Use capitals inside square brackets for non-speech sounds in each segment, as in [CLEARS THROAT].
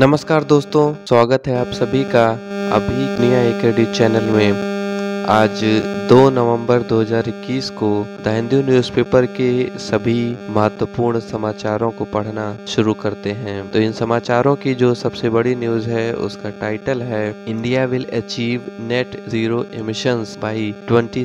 नमस्कार दोस्तों स्वागत है आप सभी का अभी एक चैनल में आज 2 नवंबर 2021 को द हिंदू न्यूज़पेपर के सभी महत्वपूर्ण समाचारों को पढ़ना शुरू करते हैं तो इन समाचारों की जो सबसे बड़ी न्यूज है उसका टाइटल है India will achieve net zero emission by 2070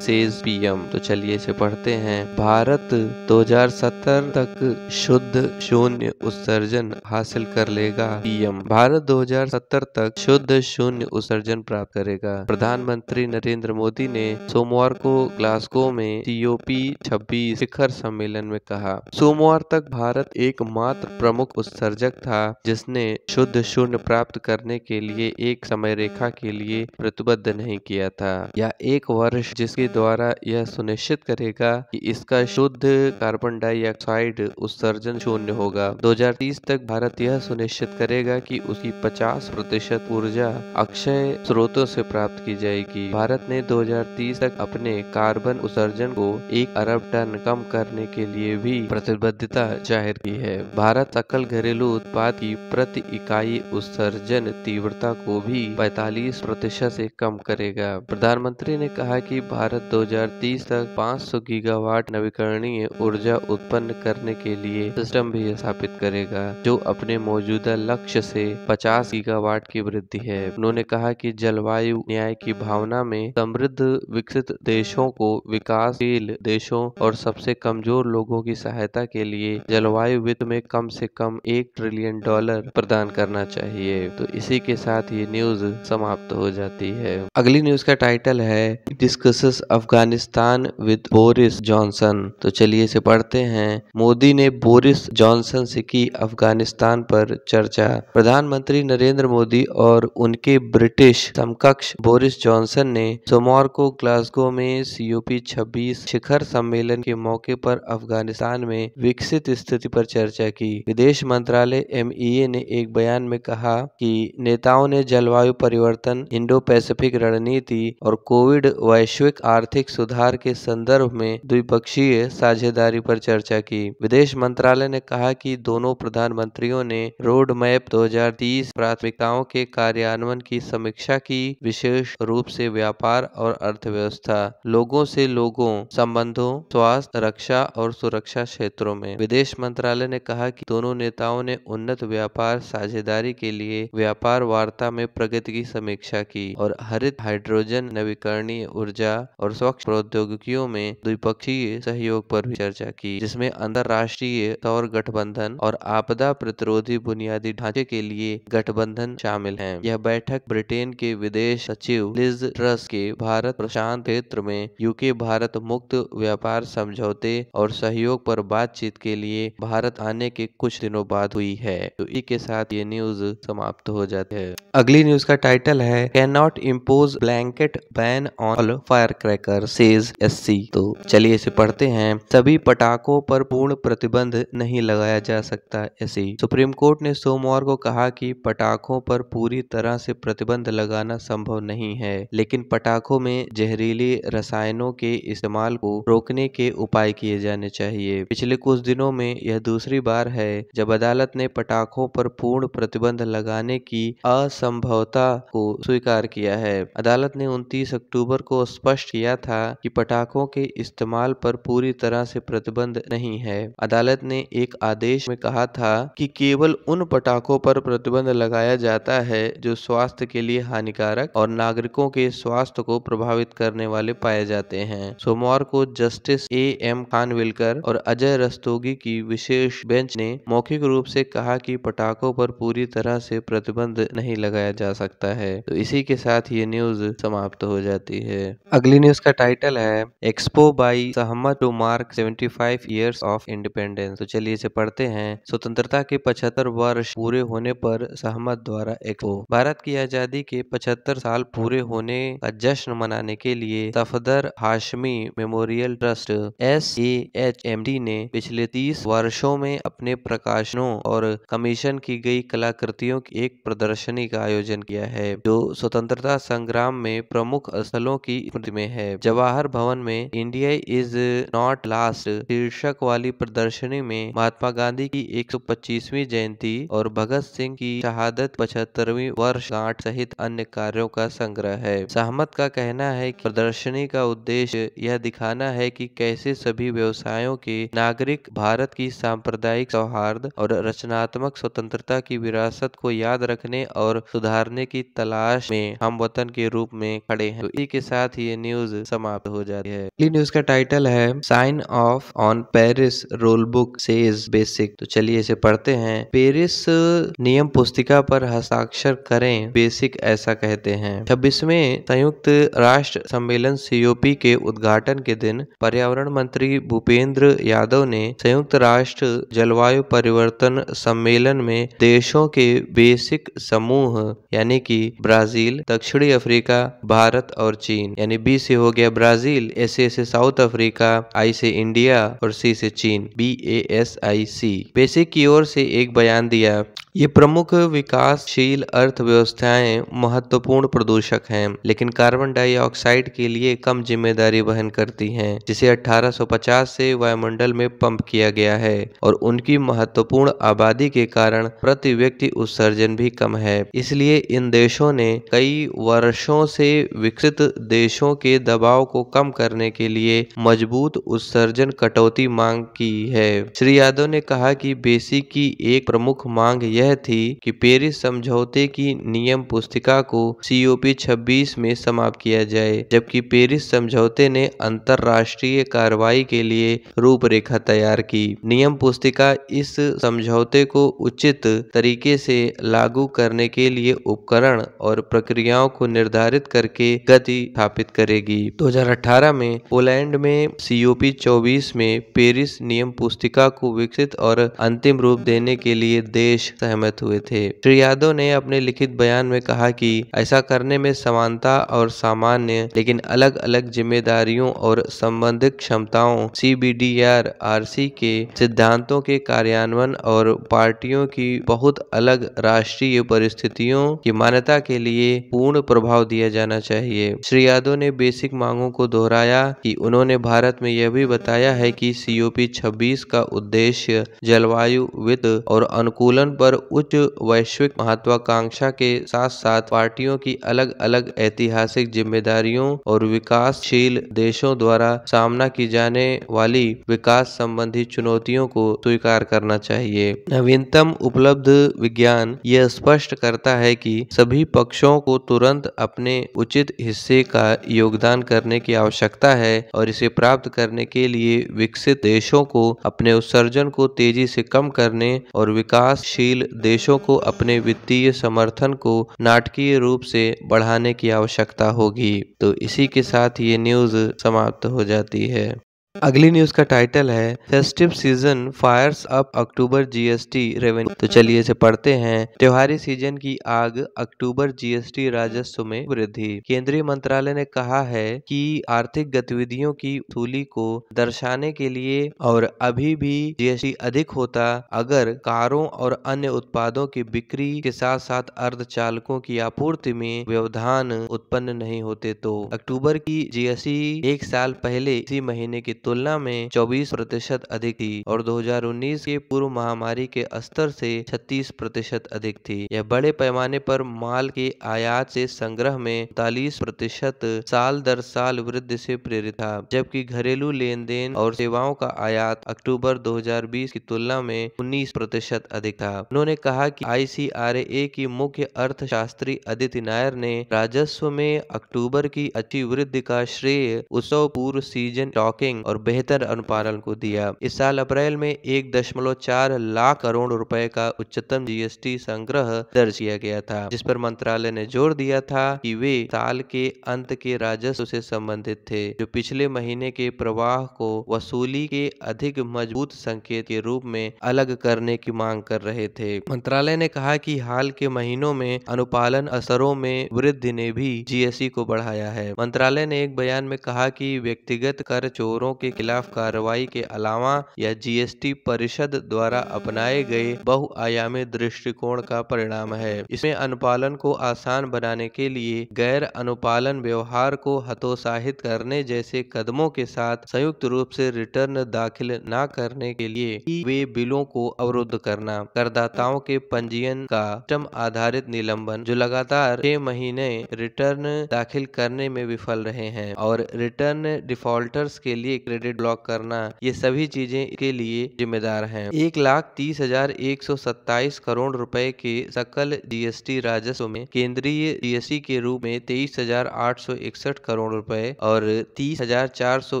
says PM तो चलिए इसे पढ़ते हैं भारत 2070 तक शुद्ध शून्य उत्सर्जन हासिल कर लेगा पीएम भारत 2070 तक शुद्ध शून्य उत्सर्जन प्राप्त करेगा प्रधानमंत्री प्रधानमंत्री नरेंद्र मोदी ने सोमवार को ग्लासगो में सीओपी छब्बीस शिखर सम्मेलन में कहा सोमवार तक भारत एकमात्र प्रमुख उत्सर्जक था जिसने शुद्ध शून्य प्राप्त करने के लिए एक समय रेखा के लिए प्रतिबद्ध नहीं किया था या एक वर्ष जिसके द्वारा यह सुनिश्चित करेगा कि इसका शुद्ध कार्बन डाइऑक्साइड उत्सर्जन शून्य होगा 2030 तक भारत यह सुनिश्चित करेगा कि उसकी 50 प्रतिशत ऊर्जा अक्षय स्रोतों से प्राप्त की जाएगी कि भारत ने 2030 तक अपने कार्बन उत्सर्जन को एक अरब टन कम करने के लिए भी प्रतिबद्धता जाहिर की है भारत सकल घरेलू उत्पाद की प्रति इकाई उत्सर्जन तीव्रता को भी 45 प्रतिशत से कम करेगा प्रधानमंत्री ने कहा कि भारत 2030 तक 500 गीगावाट नवीकरणीय ऊर्जा उत्पन्न करने के लिए सिस्टम भी स्थापित करेगा जो अपने मौजूदा लक्ष्य से 50 गीगावाट की वृद्धि है उन्होंने कहा कि जलवायु न्याय की भावना भावना में समृद्ध विकसित देशों को विकासशील देशों और सबसे कमजोर लोगों की सहायता के लिए जलवायु वित्त में कम से कम एक ट्रिलियन डॉलर प्रदान करना चाहिए तो इसी के साथ ये न्यूज समाप्त हो जाती है अगली न्यूज का टाइटल है discuss Afghanistan with Boris Johnson तो चलिए इसे पढ़ते हैं मोदी ने बोरिस जॉनसन से की अफगानिस्तान पर चर्चा प्रधानमंत्री नरेंद्र मोदी और उनके ब्रिटिश समकक्ष बोरिस जॉनसन जॉनसन ने सोमवार को ग्लासगो में सीओपी 26 शिखर सम्मेलन के मौके पर अफगानिस्तान में विकसित स्थिति पर चर्चा की विदेश मंत्रालय एम e ने एक बयान में कहा कि नेताओं ने जलवायु परिवर्तन इंडो पैसिफिक रणनीति और कोविड वैश्विक आर्थिक सुधार के संदर्भ में द्विपक्षीय साझेदारी पर चर्चा की विदेश मंत्रालय ने कहा कि दोनों प्रधानमंत्रियों ने रोड मैप 2030 प्राथमिकताओं के कार्यान्वयन की समीक्षा की विशेष रूप से से व्यापार और अर्थव्यवस्था लोगों से लोगों संबंधों स्वास्थ्य रक्षा और सुरक्षा क्षेत्रों में विदेश मंत्रालय ने कहा कि दोनों नेताओं ने उन्नत व्यापार साझेदारी के लिए व्यापार वार्ता में प्रगति की समीक्षा की और हरित हाइड्रोजन नवीकरणीय ऊर्जा और स्वच्छ प्रौद्योगिकियों में द्विपक्षीय सहयोग पर भी चर्चा की जिसमें अंतर्राष्ट्रीय सौर गठबंधन और आपदा प्रतिरोधी बुनियादी ढांचे के लिए गठबंधन शामिल है यह बैठक ब्रिटेन के विदेश सचिव लिज ट्रस्ट के भारत प्रशांत क्षेत्र में यूके भारत मुक्त व्यापार समझौते और सहयोग पर बातचीत के लिए भारत आने के कुछ दिनों बाद हुई है तो इसी के साथ ये न्यूज समाप्त हो जाती है अगली न्यूज का टाइटल है can not impose blanket ban on fire cracker says S तो चलिए इसे पढ़ते हैं सभी पटाखों पर पूर्ण प्रतिबंध नहीं लगाया जा सकता ऐसी सुप्रीम कोर्ट ने सोमवार को कहा कि पटाखों पर पूरी तरह से प्रतिबंध लगाना संभव नहीं है लेकिन पटाखों में जहरीली रसायनों के इस्तेमाल को रोकने के उपाय किए जाने चाहिए पिछले कुछ दिनों में यह दूसरी बार है जब अदालत ने पटाखों पर पूर्ण प्रतिबंध लगाने की असंभवता को स्वीकार किया है अदालत ने 29 अक्टूबर को स्पष्ट किया था कि पटाखों के इस्तेमाल पर पूरी तरह से प्रतिबंध नहीं है अदालत ने एक आदेश में कहा था कि केवल उन पटाखों पर प्रतिबंध लगाया जाता है जो स्वास्थ्य के लिए हानिकारक और नागरिकों के के स्वास्थ्य को प्रभावित करने वाले पाए जाते हैं सोमवार को जस्टिस ए एम खानविलकर और अजय रस्तोगी की विशेष बेंच ने मौखिक रूप से कहा कि पटाखों पर पूरी तरह से प्रतिबंध नहीं लगाया जा सकता है तो इसी के साथ ये न्यूज समाप्त हो जाती है अगली न्यूज का टाइटल है expo by Sahmat to mark five years of independence तो चलिए इसे पढ़ते हैं स्वतंत्रता के पचहत्तर वर्ष पूरे होने पर सहमत द्वारा एक्सपो भारत की आजादी के पचहत्तर साल पूरे होने होने का जश्न मनाने के लिए Safdar Hashmi memorial trust S A H M D ने पिछले तीस वर्षों में अपने प्रकाशनों और कमीशन की गई कलाकृतियों की एक प्रदर्शनी का आयोजन किया है जो स्वतंत्रता संग्राम में प्रमुख स्थलों की स्मृति में है जवाहर भवन में इंडिया इज नॉट लास्ट शीर्षक वाली प्रदर्शनी में महात्मा गांधी की 125वीं जयंती और भगत सिंह की शहादत पचहत्तरवीं वर्षगांठ सहित अन्य कार्यों का संग्रह है सहमत का कहना है कि प्रदर्शनी का उद्देश्य यह दिखाना है कि कैसे सभी व्यवसायों के नागरिक भारत की सांप्रदायिक सौहार्द और रचनात्मक स्वतंत्रता की विरासत को याद रखने और सुधारने की तलाश में हम वतन के रूप में खड़े हैं तो इसी के साथ ये न्यूज समाप्त हो जाती है अगली न्यूज का टाइटल है sign off on Paris rule book says basic तो चलिए इसे पढ़ते हैं पेरिस नियम पुस्तिका पर हस्ताक्षर करें बेसिक ऐसा कहते हैं छब्बीसवें संयुक्त राष्ट्र सम्मेलन सीओपी के उद्घाटन के दिन पर्यावरण मंत्री भूपेंद्र यादव ने संयुक्त राष्ट्र जलवायु परिवर्तन सम्मेलन में देशों के बेसिक समूह यानी कि ब्राजील दक्षिणी अफ्रीका भारत और चीन यानी बी से हो गया ब्राजील एस ए से साउथ अफ्रीका आई से इंडिया और सी से चीन B A S I C basic की ओर से एक बयान दिया ये प्रमुख विकासशील अर्थव्यवस्थाएं महत्वपूर्ण प्रदूषक हैं लेकिन कार्बन डाइऑक्साइड के लिए कम जिम्मेदारी वहन करती हैं जिसे 1850 से वायुमंडल में पंप किया गया है और उनकी महत्वपूर्ण आबादी के कारण प्रति व्यक्ति उत्सर्जन भी कम है इसलिए इन देशों ने कई वर्षों से विकसित देशों के दबाव को कम करने के लिए मजबूत उत्सर्जन कटौती मांग की है श्री यादव ने कहा कि बेसिक की एक प्रमुख मांग यह यह थी कि पेरिस समझौते की नियम पुस्तिका को सीओपी 26 में समाप्त किया जाए जबकि पेरिस समझौते ने अंतरराष्ट्रीय कार्रवाई के लिए रूपरेखा तैयार की नियम पुस्तिका इस समझौते को उचित तरीके से लागू करने के लिए उपकरण और प्रक्रियाओं को निर्धारित करके गति स्थापित करेगी 2018 में पोलैंड में सीओपी 24 में पेरिस नियम पुस्तिका को विकसित और अंतिम रूप देने के लिए देश सहमत सहमत हुए थे श्री यादव ने अपने लिखित बयान में कहा कि ऐसा करने में समानता और सामान्य लेकिन अलग अलग जिम्मेदारियों और संबंधित क्षमताओं C B D R R C के सिद्धांतों के कार्यान्वयन और पार्टियों की बहुत अलग राष्ट्रीय परिस्थितियों की मान्यता के लिए पूर्ण प्रभाव दिया जाना चाहिए श्री यादव ने बेसिक मांगों को दोहराया कि उन्होंने भारत में यह भी बताया है कि सीओपी 26 का उद्देश्य जलवायु वित्त और अनुकूलन पर उच्च वैश्विक महत्वाकांक्षा के साथ साथ पार्टियों की अलग अलग ऐतिहासिक जिम्मेदारियों और विकासशील देशों द्वारा सामना की जाने वाली विकास संबंधी चुनौतियों को स्वीकार करना चाहिए नवीनतम उपलब्ध विज्ञान यह स्पष्ट करता है कि सभी पक्षों को तुरंत अपने उचित हिस्से का योगदान करने की आवश्यकता है और इसे प्राप्त करने के लिए विकसित देशों को अपने उत्सर्जन को तेजी से कम करने और विकासशील देशों को अपने वित्तीय समर्थन को नाटकीय रूप से बढ़ाने की आवश्यकता होगी तो इसी के साथ ये न्यूज समाप्त हो जाती है अगली न्यूज का टाइटल है festive season fires up October GST revenue तो चलिए इसे पढ़ते हैं त्योहारी सीजन की आग अक्टूबर जीएसटी राजस्व में वृद्धि केंद्रीय मंत्रालय ने कहा है कि आर्थिक गतिविधियों की वसूली को दर्शाने के लिए और अभी भी जीएसटी अधिक होता अगर कारों और अन्य उत्पादों की बिक्री के साथ साथ अर्ध चालकों की आपूर्ति में व्यवधान उत्पन्न नहीं होते तो अक्टूबर की जीएसटी एक साल पहले इसी महीने की तुलना में 24 प्रतिशत अधिक थी और 2019 के पूर्व महामारी के स्तर से 36 प्रतिशत अधिक थी यह बड़े पैमाने पर माल के आयात से संग्रह में तालीस प्रतिशत साल दर साल वृद्धि से प्रेरित था जबकि घरेलू लेन देन और सेवाओं का आयात अक्टूबर 2020 की तुलना में 19 प्रतिशत अधिक था उन्होंने कहा कि आईसीआरए की मुख्य अर्थशास्त्री आदित्य नायर ने राजस्व में अक्टूबर की अच्छी वृद्धि का श्रेय उत्सव पूर्व सीजन टॉकिंग और और बेहतर अनुपालन को दिया इस साल अप्रैल में एक दशमलव चार लाख करोड़ रुपए का उच्चतम जीएसटी संग्रह दर्ज किया गया था जिस पर मंत्रालय ने जोर दिया था कि वे साल के अंत के राजस्व से संबंधित थे जो पिछले महीने के प्रवाह को वसूली के अधिक मजबूत संकेत के रूप में अलग करने की मांग कर रहे थे मंत्रालय ने कहा कि हाल के महीनों में अनुपालन असरों में वृद्धि ने भी जीएसटी को बढ़ाया है मंत्रालय ने एक बयान में कहा कि व्यक्तिगत कर चोरों के खिलाफ कार्रवाई के अलावा यह जीएसटी परिषद द्वारा अपनाए गए बहुआयामी दृष्टिकोण का परिणाम है इसमें अनुपालन को आसान बनाने के लिए गैर अनुपालन व्यवहार को हतोत्साहित करने जैसे कदमों के साथ संयुक्त रूप से रिटर्न दाखिल न करने के लिए वे बिलों को अवरुद्ध करना करदाताओं के पंजीयन का सिस्टम आधारित निलंबन जो लगातार छह महीने रिटर्न दाखिल करने में विफल रहे हैं और रिटर्न डिफॉल्टर्स के लिए क्रेडिट ब्लॉक करना ये सभी चीजें के लिए जिम्मेदार हैं एक लाख तीस हजार एक सौ सत्ताईस करोड़ रुपए के सकल जीएसटी राजस्व में केंद्रीय जीएसटी के रूप में तेईस हजार आठ सौ इकसठ करोड़ रुपए और तीस हजार चार सौ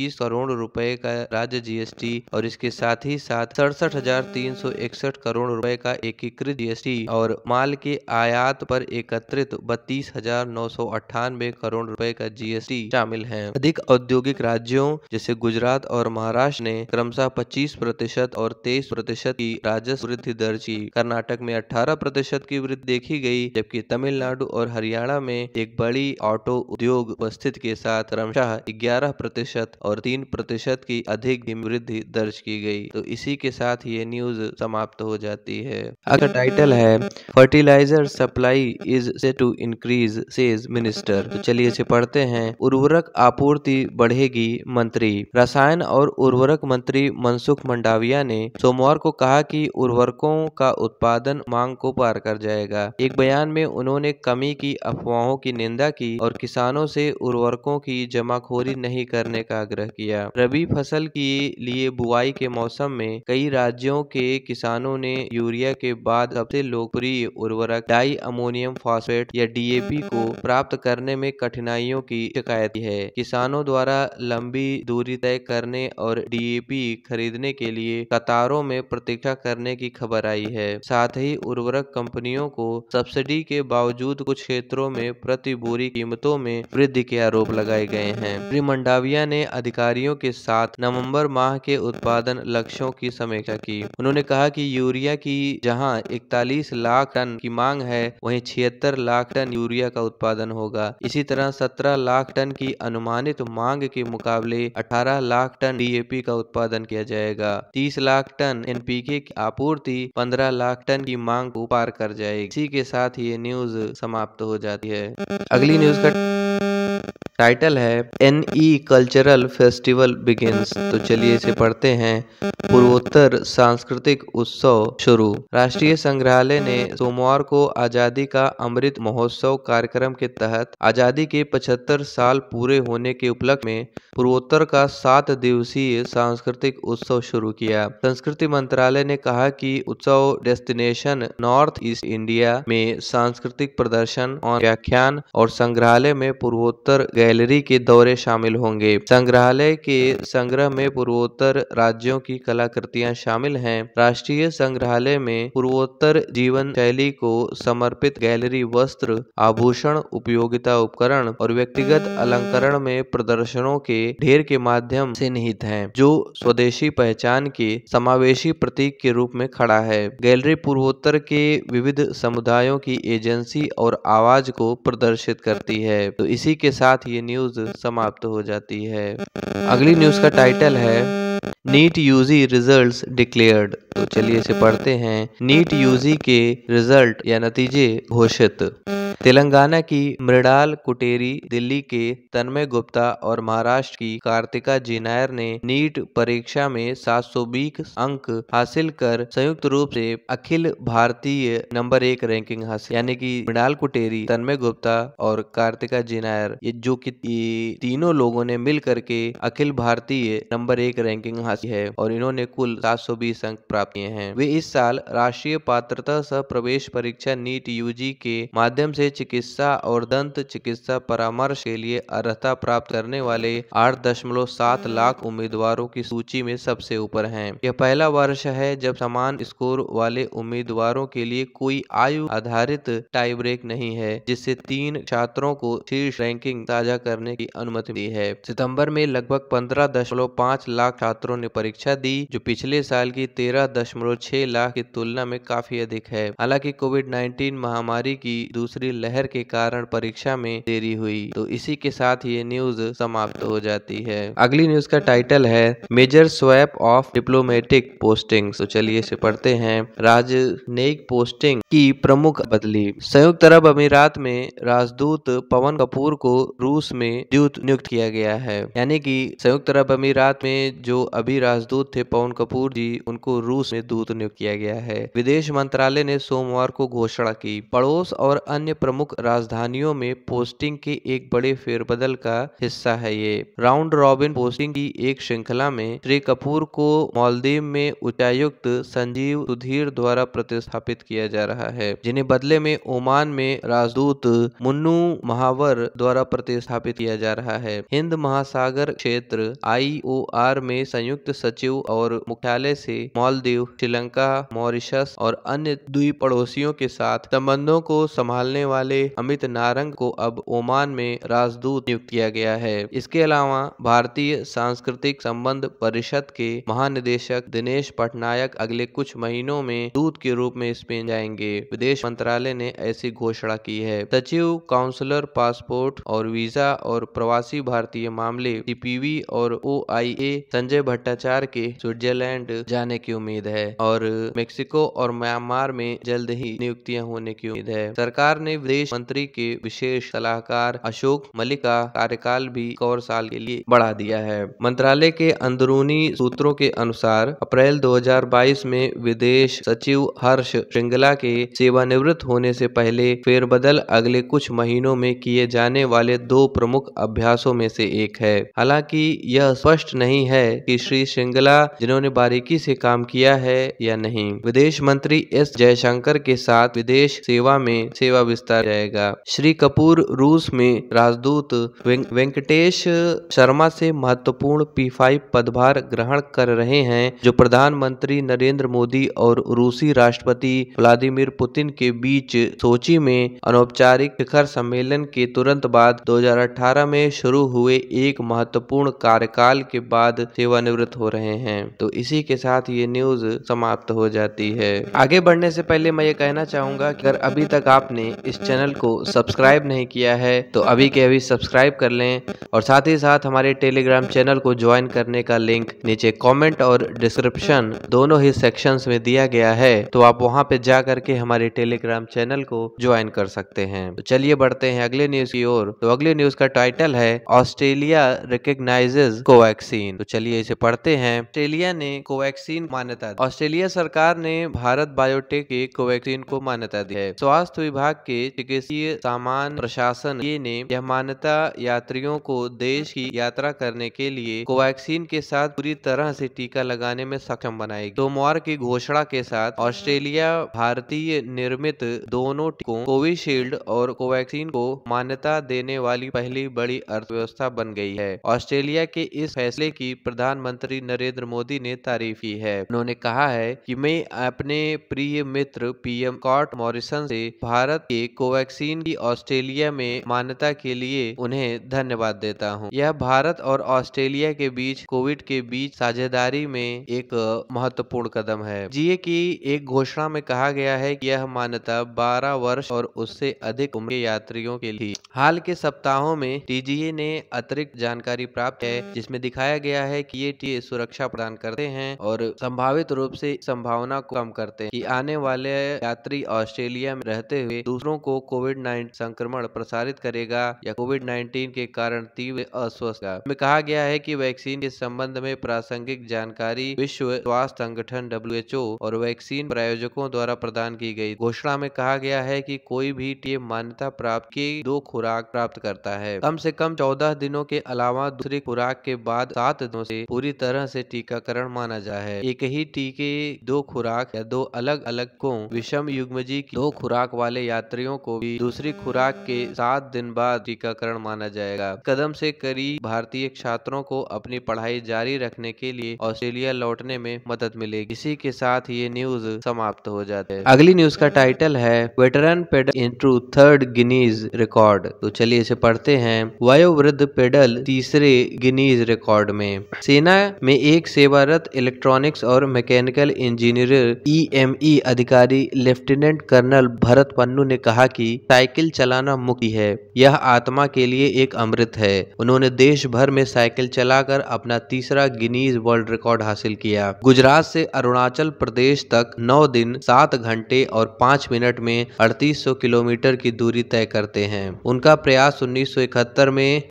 तीस करोड़ रुपए का राज्य जीएसटी और इसके साथ ही साथ सड़सठ हजार तीन सौ इकसठ करोड़ रुपए का एकीकृत जीएसटी और माल के आयात पर एकत्रित बत्तीस हजार नौ सौ अट्ठानवे करोड़ रुपए का जीएसटी शामिल है अधिक औद्योगिक राज्यों जैसे गुजरात और महाराष्ट्र ने क्रमशः पच्चीस प्रतिशत और तेईस प्रतिशत की राजस्व वृद्धि दर्ज की कर्नाटक में अठारह प्रतिशत की वृद्धि देखी गई जबकि तमिलनाडु और हरियाणा में एक बड़ी ऑटो उद्योग उपस्थित के साथ क्रमशः ग्यारह प्रतिशत और तीन प्रतिशत की अधिक वृद्धि दर्ज की गई तो इसी के साथ ये न्यूज समाप्त हो जाती है अगर टाइटल है fertilizer supply is set to increase says minister तो चलिए इसे पढ़ते हैं उर्वरक आपूर्ति बढ़ेगी मंत्री रसायन और उर्वरक मंत्री मनसुख मंडाविया ने सोमवार को कहा कि उर्वरकों का उत्पादन मांग को पार कर जाएगा एक बयान में उन्होंने कमी की अफवाहों की निंदा की और किसानों से उर्वरकों की जमाखोरी नहीं करने का आग्रह किया रबी फसल के लिए बुआई के मौसम में कई राज्यों के किसानों ने यूरिया के बाद सबसे लोकप्रिय उर्वरक डाई अमोनियम फॉस्फेट या डीएपी को प्राप्त करने में कठिनाइयों की शिकायत है किसानों द्वारा लंबी दूरी तय करने और डीएपी खरीदने के लिए कतारों में प्रतीक्षा करने की खबर आई है साथ ही उर्वरक कंपनियों को सब्सिडी के बावजूद कुछ क्षेत्रों में प्रति बोरी कीमतों में वृद्धि के आरोप लगाए गए हैं श्री मंडाविया ने अधिकारियों के साथ नवम्बर माह के उत्पादन लक्ष्यों की समीक्षा की उन्होंने कहा की यूरिया की जहाँ इकतालीस लाख टन की मांग है वही छिहत्तर लाख टन यूरिया का उत्पादन होगा इसी तरह सत्रह लाख टन की अनुमानित मांग के मुकाबले अठारह बारह लाख टन डी का उत्पादन किया जाएगा तीस लाख टन एन की आपूर्ति पंद्रह लाख टन की मांग को पार कर जाएगी इसी के साथ ये न्यूज समाप्त हो जाती है अगली न्यूज का टाइटल है N E cultural festival begins तो चलिए इसे पढ़ते हैं पूर्वोत्तर सांस्कृतिक उत्सव शुरू राष्ट्रीय संग्रहालय ने सोमवार को आजादी का अमृत महोत्सव कार्यक्रम के तहत आजादी के 75 साल पूरे होने के उपलक्ष्य में पूर्वोत्तर का सात दिवसीय सांस्कृतिक उत्सव शुरू किया संस्कृति मंत्रालय ने कहा कि उत्सव डेस्टिनेशन नॉर्थ ईस्ट इंडिया में सांस्कृतिक प्रदर्शन और व्याख्यान और संग्रहालय में पूर्वोत्तर गैलरी के दौरे शामिल होंगे संग्रहालय के संग्रह में पूर्वोत्तर राज्यों की कलाकृतियां शामिल हैं राष्ट्रीय संग्रहालय में पूर्वोत्तर जीवन शैली को समर्पित गैलरी वस्त्र आभूषण उपयोगिता उपकरण और व्यक्तिगत अलंकरण में प्रदर्शनों के ढेर के माध्यम से निहित हैं जो स्वदेशी पहचान के समावेशी प्रतीक के रूप में खड़ा है गैलरी पूर्वोत्तर के विविध समुदायों की एजेंसी और आवाज को प्रदर्शित करती है तो इसी के साथ ये न्यूज़ समाप्त हो जाती है अगली न्यूज़ का टाइटल है नीट यूजी रिजल्ट्स डिक्लेयर्ड तो चलिए इसे पढ़ते हैं नीट यूजी के रिजल्ट या नतीजे घोषित तेलंगाना की मृणाल कुटेरी दिल्ली के तन्मय गुप्ता और महाराष्ट्र की कार्तिका जीनायर ने नीट परीक्षा में 720 अंक हासिल कर संयुक्त रूप से अखिल भारतीय नंबर एक रैंकिंग हासिल यानी कि मृणाल कुटेरी तन्मय गुप्ता और कार्तिका जीनायर ये जो कि तीनों लोगों ने मिल करके अखिल भारतीय नंबर एक रैंकिंग रैंकिंग हासिल है और इन्होंने कुल सात सौ बीस अंक प्राप्त किए हैं वे इस साल राष्ट्रीय पात्रता सह प्रवेश परीक्षा नीट यूजी के माध्यम से चिकित्सा और दंत चिकित्सा परामर्श के लिए अर्हता प्राप्त करने वाले आठ दशमलव सात लाख उम्मीदवारों की सूची में सबसे ऊपर है यह पहला वर्ष है जब समान स्कोर वाले उम्मीदवारों के लिए कोई आयु आधारित टाई ब्रेक नहीं है जिससे तीन छात्रों को शीर्ष रैंकिंग ताजा करने की अनुमति दी है सितंबर में लगभग पंद्रह दशमलव पाँच लाख छात्र छात्रों ने परीक्षा दी जो पिछले साल की तेरह दशमलव छह लाख की तुलना में काफी अधिक है हालांकि कोविड नाइन्टीन महामारी की दूसरी लहर के कारण परीक्षा में देरी हुई तो इसी के साथ ये न्यूज समाप्त हो जाती है अगली न्यूज का टाइटल है major swap of diplomatic posting तो चलिए इसे पढ़ते हैं राजनयिक पोस्टिंग की प्रमुख बदली संयुक्त अरब अमीरात में राजदूत पवन कपूर को रूस में नियुक्त किया गया है यानी कि संयुक्त अरब अमीरात में जो अभी राजदूत थे पवन कपूर जी उनको रूस में दूत नियुक्त किया गया है विदेश मंत्रालय ने सोमवार को घोषणा की पड़ोस और अन्य प्रमुख राजधानियों में पोस्टिंग के एक बड़े फेरबदल का हिस्सा है ये राउंड रॉबिन पोस्टिंग की एक श्रृंखला में श्री कपूर को मालदीव में उच्चायुक्त संजीव सुधीर द्वारा प्रतिस्थापित किया जा रहा है जिन्हें बदले में ओमान में राजदूत मुन्नू महावर द्वारा प्रतिस्थापित किया जा रहा है हिंद महासागर क्षेत्र आई में संयुक्त सचिव और मुख्यालय से मालदीव श्रीलंका मॉरिशस और अन्य द्वीप पड़ोसियों के साथ संबंधों को संभालने वाले अमित नारंग को अब ओमान में राजदूत नियुक्त किया गया है इसके अलावा भारतीय सांस्कृतिक संबंध परिषद के महानिदेशक दिनेश पटनायक अगले कुछ महीनों में दूत के रूप में स्पेन जाएंगे विदेश मंत्रालय ने ऐसी घोषणा की है सचिव काउंसलर पासपोर्ट और वीजा और प्रवासी भारतीय मामले सीपीवी और ओ संजय भट्टाचार्य के स्विट्जरलैंड जाने की उम्मीद है और मेक्सिको और म्यांमार में जल्द ही नियुक्तियां होने की उम्मीद है सरकार ने विदेश मंत्री के विशेष सलाहकार अशोक मलिक का कार्यकाल भी एक और साल के लिए बढ़ा दिया है मंत्रालय के अंदरूनी सूत्रों के अनुसार अप्रैल 2022 में विदेश सचिव हर्ष श्रृंगला के सेवानिवृत्त होने से पहले फेरबदल अगले कुछ महीनों में किए जाने वाले दो प्रमुख अभ्यासों में से एक है हालांकि यह स्पष्ट नहीं है कि कि श्री श्रृंगला जिन्होंने बारीकी से काम किया है या नहीं विदेश मंत्री एस जयशंकर के साथ विदेश सेवा में सेवा विस्तार जाएगा श्री कपूर रूस में राजदूत वेंकटेश शर्मा से महत्वपूर्ण पी फाइव पदभार ग्रहण कर रहे हैं जो प्रधानमंत्री नरेंद्र मोदी और रूसी राष्ट्रपति व्लादिमिर पुतिन के बीच सोची में अनौपचारिक शिखर सम्मेलन के तुरंत बाद 2018 में शुरू हुए एक महत्वपूर्ण कार्यकाल के बाद सेवा सेवानिवृत्त हो रहे हैं तो इसी के साथ ये न्यूज समाप्त हो जाती है आगे बढ़ने से पहले मैं ये कहना चाहूंगा कि अगर अभी तक आपने इस चैनल को सब्सक्राइब नहीं किया है तो अभी के अभी सब्सक्राइब कर लें और साथ ही साथ हमारे टेलीग्राम चैनल को ज्वाइन करने का लिंक नीचे कमेंट और डिस्क्रिप्शन दोनों ही सेक्शंस में दिया गया है तो आप वहां पे जा करके हमारे टेलीग्राम चैनल को ज्वाइन कर सकते हैं तो चलिए बढ़ते हैं अगले न्यूज की ओर तो अगले न्यूज का टाइटल है ऑस्ट्रेलिया रिकोगनाइजेज कोवैक्सीन तो चलिए इसे से पढ़ते हैं ऑस्ट्रेलिया ने कोवैक्सीन मान्यता ऑस्ट्रेलिया सरकार ने भारत बायोटेक के कोवैक्सीन को मान्यता दी है स्वास्थ्य विभाग के चिकित्सीय सामान प्रशासन ने यह मान्यता यात्रियों को देश की यात्रा करने के लिए कोवैक्सीन के साथ पूरी तरह से टीका लगाने में सक्षम बनाएगी सोमवार की घोषणा के साथ ऑस्ट्रेलिया भारतीय निर्मित दोनों टीकों कोविशील्ड और कोवैक्सीन को मान्यता देने वाली पहली बड़ी अर्थव्यवस्था बन गई है ऑस्ट्रेलिया के इस फैसले की प्रधान प्रधानमंत्री नरेंद्र मोदी ने तारीफ की है उन्होंने कहा है कि मैं अपने प्रिय मित्र पीएम कॉट मॉरिसन से भारत के कोवैक्सीन की ऑस्ट्रेलिया में मान्यता के लिए उन्हें धन्यवाद देता हूं। यह भारत और ऑस्ट्रेलिया के बीच कोविड के बीच साझेदारी में एक महत्वपूर्ण कदम है जीए की एक घोषणा में कहा गया है कि यह मान्यता बारह वर्ष और उससे अधिक उम्र के यात्रियों के लिए हाल के सप्ताहों में टीजीए ने अतिरिक्त जानकारी प्राप्त है जिसमें दिखाया गया है कि ये लिए सुरक्षा प्रदान करते हैं और संभावित रूप से संभावना को कम करते हैं कि आने वाले यात्री ऑस्ट्रेलिया में रहते हुए दूसरों को कोविड नाइन्टीन संक्रमण प्रसारित करेगा या कोविड नाइन्टीन के कारण तीव्र अस्वस्थ में कहा गया है की वैक्सीन के संबंध में प्रासंगिक जानकारी विश्व स्वास्थ्य संगठन डब्ल्यू और वैक्सीन प्रायोजकों द्वारा प्रदान की गई घोषणा में कहा गया है की कोई भी टीम मान्यता प्राप्त की दो खुराक प्राप्त करता है कम से कम चौदह दिनों के अलावा दूसरी खुराक के बाद सात दिनों से पूरी पूरी तरह से टीकाकरण माना जाए एक ही टीके दो खुराक या दो अलग अलग को विषम युग्म जी की दो खुराक वाले यात्रियों को भी दूसरी खुराक के सात दिन बाद टीकाकरण माना जाएगा कदम से करीब भारतीय छात्रों को अपनी पढ़ाई जारी रखने के लिए ऑस्ट्रेलिया लौटने में मदद मिलेगी इसी के साथ ये न्यूज समाप्त हो जाते हैं अगली न्यूज का टाइटल है veteran pedal into third Guinness record तो चलिए इसे पढ़ते हैं वयोवृद्ध पेडल तीसरे गिनीज रिकॉर्ड में सेना सेना में एक सेवारत इलेक्ट्रॉनिक्स और mechanical engineer EME e e अधिकारी लेफ्टिनेंट कर्नल भरत पन्नू ने कहा कि साइकिल चलाना मुक्ति है यह आत्मा के लिए एक अमृत है उन्होंने देश भर में साइकिल चलाकर अपना तीसरा गिनीज वर्ल्ड रिकॉर्ड हासिल किया गुजरात से अरुणाचल प्रदेश तक नौ दिन सात घंटे और पाँच मिनट में अड़तीस किलोमीटर की दूरी तय करते हैं उनका प्रयास उन्नीस में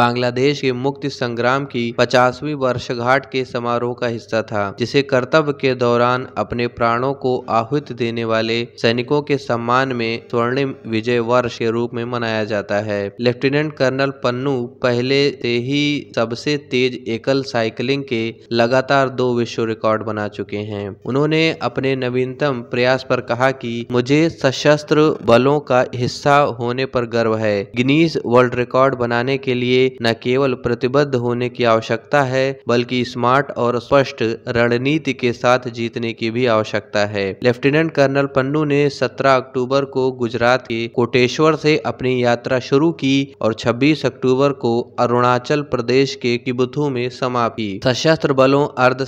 बांग्लादेश के मुक्ति संग्राम की पचासवीं वर्ष वर्षघाट के समारोह का हिस्सा था जिसे कर्तव्य के दौरान अपने प्राणों को आहुत देने वाले सैनिकों के सम्मान में स्वर्णिम विजय वर्ष के रूप में मनाया जाता है लेफ्टिनेंट कर्नल पन्नू पहले से ही सबसे तेज एकल साइकिलिंग के लगातार दो विश्व रिकॉर्ड बना चुके हैं उन्होंने अपने नवीनतम प्रयास पर कहा कि मुझे सशस्त्र बलों का हिस्सा होने पर गर्व है गिनीज वर्ल्ड रिकॉर्ड बनाने के लिए न केवल प्रतिबद्ध होने की आवश्यकता है बल्कि स्मार्ट और स्पष्ट रणनीति के साथ जीतने की भी आवश्यकता है लेफ्टिनेंट कर्नल पन्नू ने 17 अक्टूबर को गुजरात के कोटेश्वर से अपनी यात्रा शुरू की और 26 अक्टूबर को अरुणाचल प्रदेश के किबुथू में की सशस्त्र बलों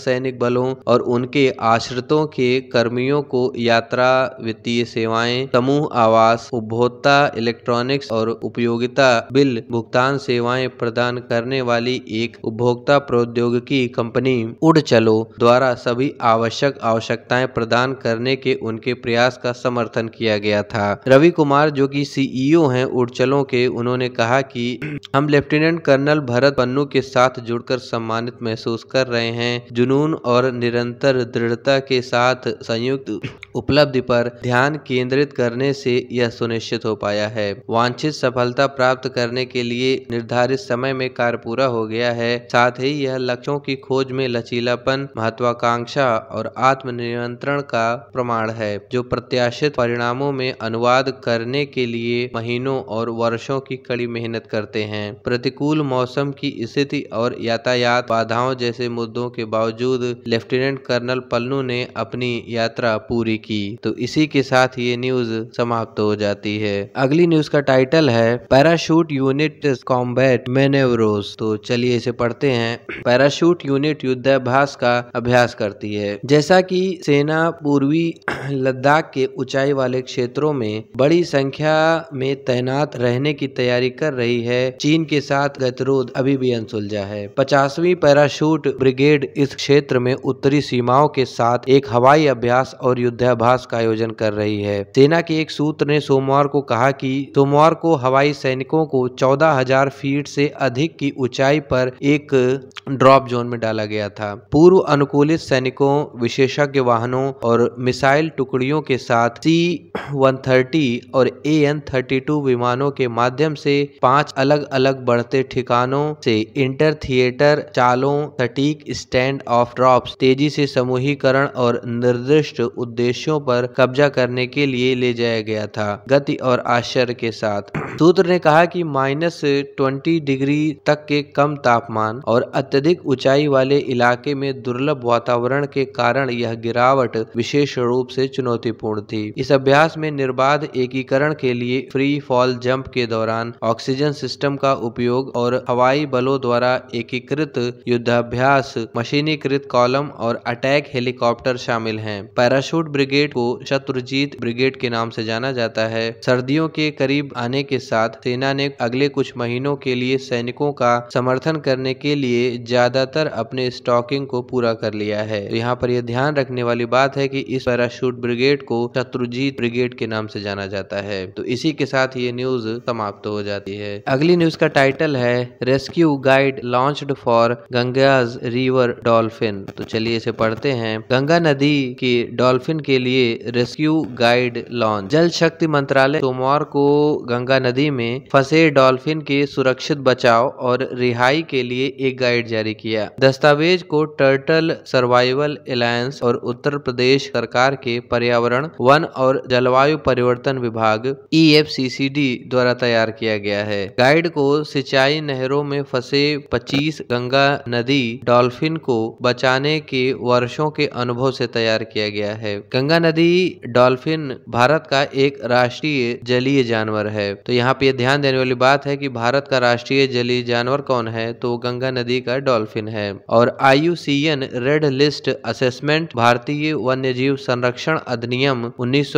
सैनिक बलों और उनके आश्रितों के कर्मियों को यात्रा वित्तीय सेवाएं समूह आवास उपभोक्ता इलेक्ट्रॉनिक्स और उपयोगिता बिल भुगतान सेवाएं प्रदान करने वाली एक उपभोक्ता प्रौद्योगिक प्रौद्योगिकी कंपनी उड़ चलो द्वारा सभी आवश्यक आवश्यकताएं प्रदान करने के उनके प्रयास का समर्थन किया गया था रवि कुमार जो कि सीईओ e हैं उड़चलों के उन्होंने कहा कि हम लेफ्टिनेंट कर्नल भरत पन्नू के साथ जुड़कर सम्मानित महसूस कर रहे हैं जुनून और निरंतर दृढ़ता के साथ संयुक्त उपलब्धि पर ध्यान केंद्रित करने से यह सुनिश्चित हो पाया है वांछित सफलता प्राप्त करने के लिए निर्धारित समय में कार्य पूरा हो गया है साथ ही यह लक्ष्य लक्ष्यों की खोज में लचीलापन महत्वाकांक्षा और आत्मनियंत्रण का प्रमाण है जो प्रत्याशित परिणामों में अनुवाद करने के लिए महीनों और वर्षों की कड़ी मेहनत करते हैं प्रतिकूल मौसम की स्थिति और यातायात बाधाओं जैसे मुद्दों के बावजूद लेफ्टिनेंट कर्नल पल्लू ने अपनी यात्रा पूरी की तो इसी के साथ ये न्यूज समाप्त हो जाती है अगली न्यूज का टाइटल है पैराशूट यूनिट कॉम्बैट मैनेवरोस तो चलिए इसे पढ़ते हैं पैरा पैराशूट यूनिट युद्धाभ्यास का अभ्यास करती है जैसा कि सेना पूर्वी [CLEARS THROAT] लद्दाख के ऊंचाई वाले क्षेत्रों में बड़ी संख्या में तैनात रहने की तैयारी कर रही है चीन के साथ गतिरोध अभी भी अनसुलझा है पचासवीं पैराशूट ब्रिगेड इस क्षेत्र में उत्तरी सीमाओं के साथ एक हवाई अभ्यास और युद्धाभ्यास का आयोजन कर रही है सेना के एक सूत्र ने सोमवार को कहा कि सोमवार को हवाई सैनिकों को चौदह हजार फीट से अधिक की ऊंचाई पर एक ड्रॉप ड्रॉप जोन में डाला गया था पूर्व अनुकूलित सैनिकों विशेषज्ञ वाहनों और मिसाइल टुकड़ियों के साथ सी वन और ए एन विमानों के माध्यम से पांच अलग अलग बढ़ते ठिकानों से इंटर थिएटर चालों सटीक स्टैंड ऑफ ड्रॉप्स तेजी से समूहीकरण और निर्दिष्ट उद्देश्यों पर कब्जा करने के लिए ले जाया गया था गति और आश्चर्य के साथ सूत्र ने कहा कि माइनस ट्वेंटी डिग्री तक के कम तापमान और अत्यधिक ऊंचाई वाले इलाके में दुर्लभ वातावरण के कारण यह गिरावट विशेष रूप से चुनौतीपूर्ण थी इस अभ्यास में निर्बाध एकीकरण के लिए फ्री फॉल जंप के दौरान ऑक्सीजन सिस्टम का उपयोग और हवाई बलों द्वारा एकीकृत युद्धाभ्यास मशीनीकृत कॉलम और अटैक हेलीकॉप्टर शामिल हैं पैराशूट ब्रिगेड को शत्रुजीत ब्रिगेड के नाम से जाना जाता है सर्दियों के करीब आने के साथ सेना ने अगले कुछ महीनों के लिए सैनिकों का समर्थन करने के लिए ज्यादा ज़्यादातर अपने स्टॉकिंग को पूरा कर लिया है तो यहाँ पर यह ध्यान रखने वाली बात है कि इस पैराशूट ब्रिगेड को शत्रुजीत ब्रिगेड के नाम से जाना जाता है तो इसी के साथ ये न्यूज समाप्त हो जाती है अगली न्यूज का टाइटल है rescue guide launched for Ganges river dolphin तो चलिए इसे पढ़ते हैं गंगा नदी के डॉल्फिन के लिए रेस्क्यू गाइड लॉन्च जल शक्ति मंत्रालय सोमवार को गंगा नदी में फंसे डॉल्फिन के सुरक्षित बचाव और रिहाई के लिए एक गाइड जारी किया दस्तावेज को टर्टल सर्वाइवल अलायंस और उत्तर प्रदेश सरकार के पर्यावरण वन और जलवायु परिवर्तन विभाग ई e द्वारा तैयार किया गया है गाइड को सिंचाई नहरों में फंसे 25 गंगा नदी डॉल्फिन को बचाने के वर्षों के अनुभव से तैयार किया गया है गंगा नदी डॉल्फिन भारत का एक राष्ट्रीय जलीय जानवर है तो यहाँ पे ध्यान देने वाली बात है कि भारत का राष्ट्रीय जलीय जानवर कौन है तो गंगा नदी का डॉल्फिन डॉल्फिन है और आयु रेड लिस्ट असेसमेंट भारतीय वन्य जीव संरक्षण अधिनियम उन्नीस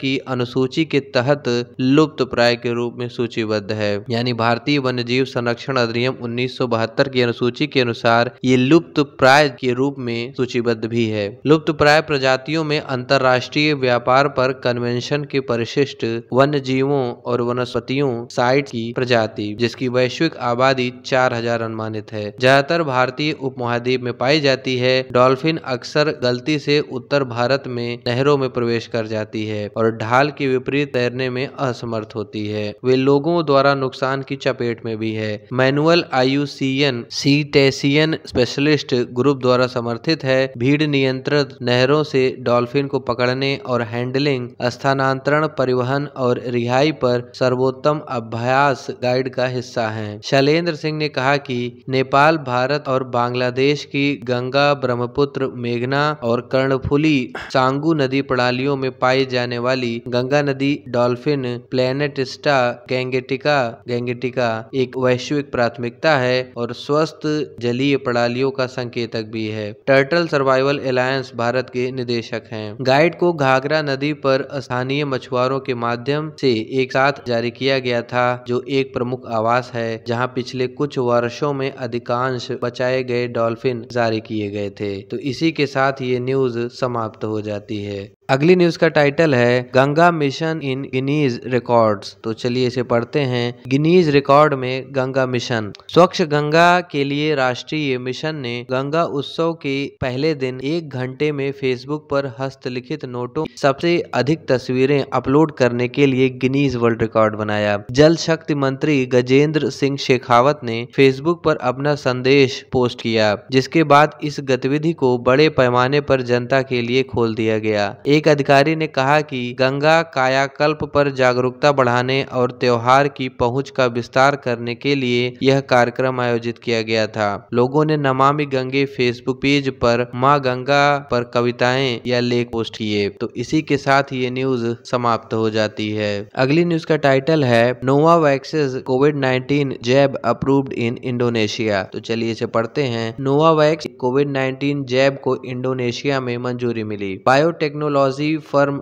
की अनुसूची के तहत लुप्त प्राय के रूप में सूचीबद्ध है यानी भारतीय वन्य जीव संरक्षण अधिनियम उन्नीस की अनुसूची के अनुसार ये लुप्त प्राय के रूप में सूचीबद्ध भी है लुप्त प्राय प्रजातियों में अंतरराष्ट्रीय व्यापार पर कन्वेंशन के परिशिष्ट वन्य जीवों और वनस्पतियों साइट की प्रजाति जिसकी वैश्विक आबादी चार हजार अनुमानित है ज्यादातर भारतीय उपमहाद्वीप में पाई जाती है डॉल्फिन अक्सर गलती से उत्तर भारत में नहरों में प्रवेश कर जाती है और ढाल के विपरीत तैरने में असमर्थ होती है वे लोगों द्वारा नुकसान की चपेट में भी है मैनुअल आयुसीएन सीटेसियन स्पेशलिस्ट ग्रुप द्वारा समर्थित है भीड़ नियंत्रित नहरों से डॉल्फिन को पकड़ने और हैंडलिंग स्थानांतरण परिवहन और रिहाई पर सर्वोत्तम अभ्यास गाइड का हिस्सा है शैलेंद्र सिंह ने कहा कि नेपाल भारत भारत और बांग्लादेश की गंगा ब्रह्मपुत्र मेघना और कर्णफुली सांगू नदी प्रणालियों में पाई जाने वाली गंगा नदी डॉल्फिन प्लेनेट स्टा गैंगेटिका गैंगेटिका एक वैश्विक प्राथमिकता है और स्वस्थ जलीय प्रणालियों का संकेतक भी है टर्टल सर्वाइवल अलायंस भारत के निदेशक हैं गाइड को घाघरा नदी पर स्थानीय मछुआरों के माध्यम से एक साथ जारी किया गया था जो एक प्रमुख आवास है जहां पिछले कुछ वर्षों में अधिकांश बचाए गए डॉल्फिन जारी किए गए थे तो इसी के साथ ये न्यूज समाप्त हो जाती है अगली न्यूज का टाइटल है Ganga mission in Guinness records तो चलिए इसे पढ़ते हैं गिनीज रिकॉर्ड में गंगा मिशन स्वच्छ गंगा के लिए राष्ट्रीय मिशन ने गंगा उत्सव के पहले दिन एक घंटे में फेसबुक पर हस्तलिखित नोटों सबसे अधिक तस्वीरें अपलोड करने के लिए गिनीज वर्ल्ड रिकॉर्ड बनाया जल शक्ति मंत्री गजेंद्र सिंह शेखावत ने फेसबुक पर अपना संदेश पोस्ट किया जिसके बाद इस गतिविधि को बड़े पैमाने पर जनता के लिए खोल दिया गया एक अधिकारी ने कहा कि गंगा कायाकल्प पर जागरूकता बढ़ाने और त्योहार की पहुंच का विस्तार करने के लिए यह कार्यक्रम आयोजित किया गया था लोगों ने नमामि गंगे फेसबुक पेज पर माँ गंगा पर कविताएं या लेख पोस्ट किए तो इसी के साथ ये न्यूज समाप्त हो जाती है अगली न्यूज का टाइटल है Novavax's Covid nineteen jab approved in Indonesia तो चलिए इसे पढ़ते हैं Novavax Covid nineteen jab को इंडोनेशिया में मंजूरी मिली biotechnology technology firm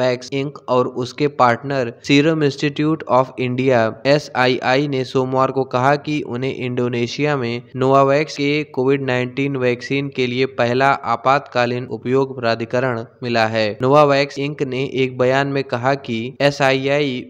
Vax Inc और उसके partner Serum Institute of India's ने सोमवार को कहा कि उन्हें इंडोनेशिया में नोवावैक्स के कोविड 19 वैक्सीन के लिए पहला आपातकालीन उपयोग प्राधिकरण मिला है नोवावैक्स इंक ने एक बयान में कहा कि एस